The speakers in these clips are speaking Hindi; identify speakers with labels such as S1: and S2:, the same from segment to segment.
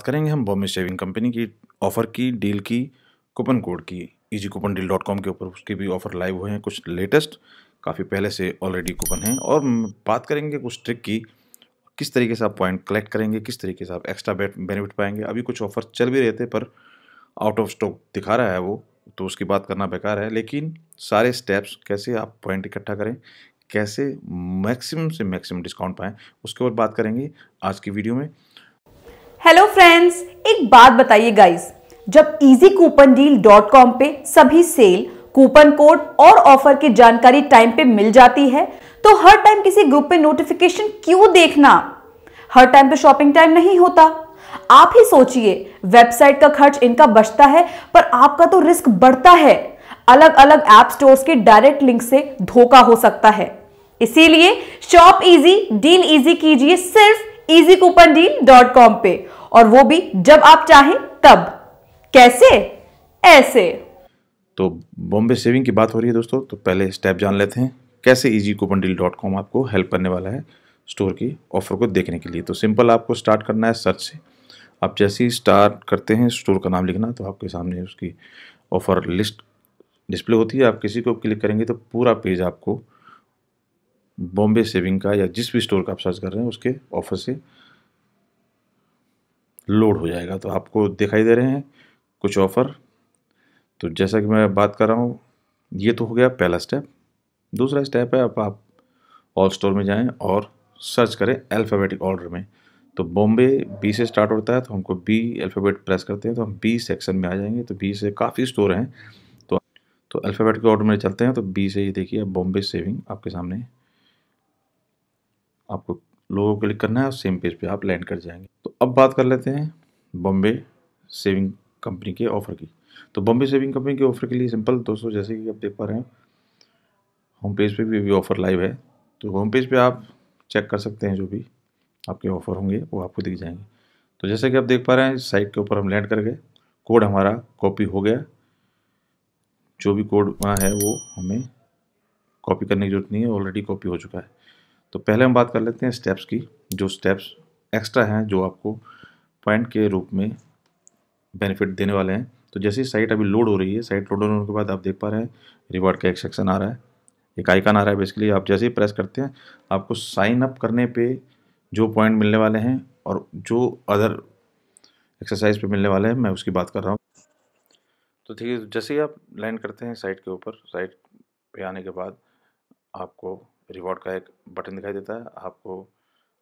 S1: बात करेंगे हम बॉम्बे शेविंग कंपनी की ऑफर की डील की कूपन कोड की easy coupon deal dot com के ऊपर उसके भी ऑफर लाइव हुए हैं कुछ लेटेस्ट काफ़ी पहले से ऑलरेडी कूपन हैं और बात करेंगे कुछ ट्रिक की किस तरीके से आप पॉइंट कलेक्ट करेंगे किस तरीके से आप एक्स्ट्रा बेनिफिट पाएंगे अभी कुछ ऑफर चल भी रहे थे पर आउट ऑफ स्टॉक दिखा रहा है वो तो उसकी बात करना बेकार है लेकिन सारे स्टेप्स कैसे आप पॉइंट इकट्ठा करें कैसे मैक्सिमम से मैक्सिमम डिस्काउंट पाएँ उसके ऊपर बात करेंगे आज की वीडियो में
S2: हेलो फ्रेंड्स एक बात बताइए गाइस जब easy coupon deal dot com पे सभी सेल कूपन कोड और ऑफर की जानकारी टाइम पे मिल जाती है तो हर टाइम किसी ग्रुप पे नोटिफिकेशन क्यों देखना हर टाइम पे शॉपिंग टाइम नहीं होता आप ही सोचिए वेबसाइट का खर्च इनका बचता है पर आपका तो रिस्क बढ़ता है अलग अलग ऐप स्टोर्स के डायरेक्ट लिंक से धोखा हो सकता है इसीलिए शॉप इजी डील इजी कीजिए सिर्फ easy coupon deal dot com पे और वो भी जब आप चाहें तब कैसे ऐसे
S1: तो बॉम्बे सेविंग की बात हो रही है दोस्तों तो पहले स्टेप जान लेते हैं कैसे easy coupon deal dot com आपको हेल्प करने वाला है स्टोर की ऑफर को देखने के लिए तो सिंपल आपको स्टार्ट करना है सर्च से आप जैसे ही स्टार्ट करते हैं स्टोर का नाम लिखना तो आपके सामने उसकी ऑफर लिस्ट डिस्प्ले होती है आप किसी को क्लिक करेंगे तो पूरा पेज आपको बॉम्बे सेविंग का या जिस भी स्टोर का आप सर्च कर रहे हैं उसके ऑफर से लोड हो जाएगा तो आपको दिखाई दे रहे हैं कुछ ऑफ़र तो जैसा कि मैं बात कर रहा हूँ ये तो हो गया पहला स्टेप दूसरा स्टेप है अब आप ऑल स्टोर में जाएं और सर्च करें अल्फ़ाबेटिक ऑर्डर में तो बॉम्बे बी से स्टार्ट होता है तो हमको बी अल्फ़ाबेट प्रेस करते हैं तो हम बी सेक्शन में आ जाएंगे तो बी से काफ़ी स्टोर हैं तो तो अल्फ़ाबेट के ऑर्डर में चलते हैं तो बी से ही देखिए बॉम्बे सेविंग आपके सामने आपको लोगों क्लिक करना है और सेम पेज पे आप लैंड कर जाएंगे तो अब बात कर लेते हैं बॉम्बे सेविंग कंपनी के ऑफ़र की तो बॉम्बे सेविंग कंपनी के ऑफ़र के लिए सिंपल दोस्तों जैसे कि आप देख पा रहे हैं होम पेज पे भी अभी ऑफ़र लाइव है तो होम पेज पे आप चेक कर सकते हैं जो भी आपके ऑफ़र होंगे वो आपको दिख जाएंगे तो जैसे कि आप देख पा रहे हैं साइट के ऊपर हम लैंड कर गए कोड हमारा कॉपी हो गया जो भी कोड वहाँ है वो हमें कॉपी करने की जरूरत नहीं है ऑलरेडी कॉपी हो चुका है तो पहले हम बात कर लेते हैं स्टेप्स की जो स्टेप्स एक्स्ट्रा हैं जो आपको पॉइंट के रूप में बेनिफिट देने वाले हैं तो जैसे साइट अभी लोड हो रही है साइट लोड होने के बाद आप देख पा रहे हैं रिवॉर्ड का एक सेक्शन आ रहा है एक आइकन आ रहा है बेसिकली आप जैसे ही प्रेस करते हैं आपको साइन अप करने पे जो पॉइंट मिलने वाले हैं और जो अदर एक्सरसाइज पे मिलने वाले हैं मैं उसकी बात कर रहा हूँ तो ठीक है जैसे ही आप लैंड करते हैं साइट के ऊपर साइट पे आने के बाद आपको रिवॉर्ड का एक बटन दिखाई देता है आपको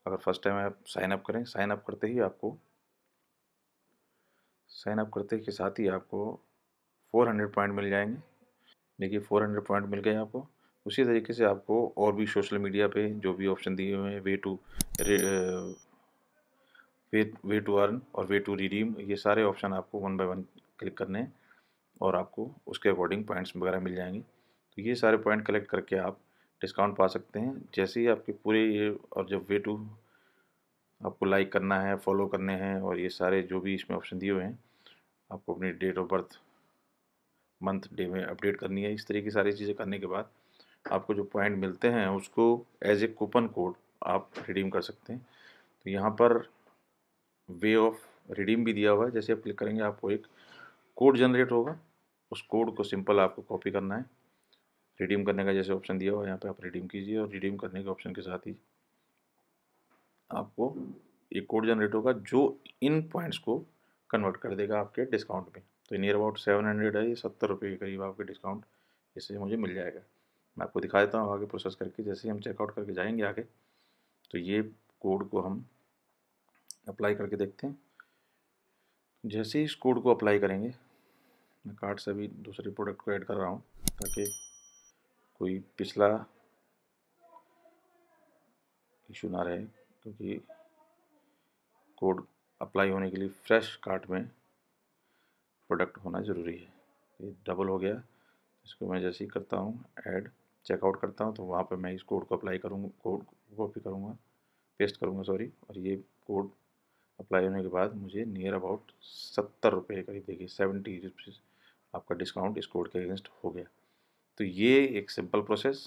S1: अगर फर्स्ट टाइम आप साइन अप करें साइन अप करते ही आपको साइन अप करते के साथ ही आपको 400 पॉइंट मिल जाएंगे देखिए 400 पॉइंट मिल गए आपको उसी तरीके से आपको और भी सोशल मीडिया पे जो भी ऑप्शन दिए हुए हैं way to way way to earn और वे टू रिडीम ये सारे ऑप्शन आपको वन बाय वन क्लिक करने हैं और आपको उसके अकॉर्डिंग पॉइंट्स वगैरह मिल जाएंगे तो ये सारे पॉइंट कलेक्ट करके आप डिस्काउंट पा सकते हैं जैसे ही आपके पूरे ये और जब वे टू आपको लाइक करना है फॉलो करने हैं और ये सारे जो भी इसमें ऑप्शन दिए हुए हैं आपको अपनी date of birth month day में अपडेट करनी है इस तरह की सारी चीज़ें करने के बाद आपको जो पॉइंट मिलते हैं उसको एज ए कूपन कोड आप रिडीम कर सकते हैं तो यहाँ पर वे ऑफ रिडीम भी दिया हुआ है जैसे आप क्लिक करेंगे आपको एक कोड जनरेट होगा उस कोड को सिंपल आपको कॉपी करना है रिडीम करने का जैसे ऑप्शन दिया हुआ यहाँ पे आप रिडीम कीजिए और रिडीम करने के ऑप्शन के साथ ही आपको ये कोड जनरेट होगा जो इन पॉइंट्स को कन्वर्ट कर देगा आपके डिस्काउंट में तो नियर अबाउट सेवन हंड्रेड है ये सत्तर रुपये के करीब आपके डिस्काउंट इससे मुझे मिल जाएगा मैं आपको दिखा देता हूँ आगे प्रोसेस करके जैसे ही हम चेकआउट करके जाएंगे आगे तो ये कोड को हम अप्लाई करके देखते हैं जैसे ही इस कोड को अप्लाई करेंगे मैं कार्ड से भी दूसरे प्रोडक्ट को ऐड कर रहा हूँ ताकि कोई पिछला इशू ना रहे क्योंकि कोड अप्लाई होने के लिए फ्रेश कार्ट में प्रोडक्ट होना ज़रूरी है ये डबल हो गया इसको मैं जैसे ही करता हूँ ऐड चेकआउट करता हूँ तो वहाँ पर मैं इस कोड को अप्लाई करूँगा कोड कॉपी करूँगा पेस्ट करूँगा सॉरी और ये कोड अप्लाई होने के बाद मुझे नियर अबाउट सत्तर रुपये करीब देखिए सेवेंटी रुपीज़ आपका डिस्काउंट इस कोड के अगेंस्ट हो गया तो ये एक सिंपल प्रोसेस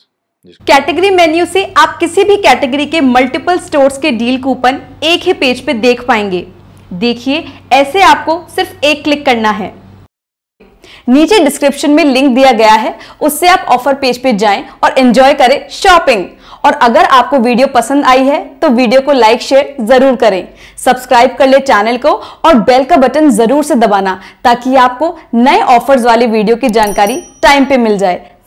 S2: कैटेगरी मेन्यू से आप किसी भी कैटेगरी के मल्टीपल स्टोर्स के डील कूपन एक ही पेज पे देख पाएंगे देखिए ऐसे आपको सिर्फ एक क्लिक करना है नीचे डिस्क्रिप्शन में लिंक दिया गया है उससे आप ऑफर पेज पे जाएं और एंजॉय करें शॉपिंग और अगर आपको वीडियो पसंद आई है तो वीडियो को लाइक शेयर जरूर करें सब्सक्राइब कर ले चैनल को और बेल का बटन जरूर से दबाना ताकि आपको नए ऑफर्स वाली वीडियो की जानकारी टाइम पे मिल जाए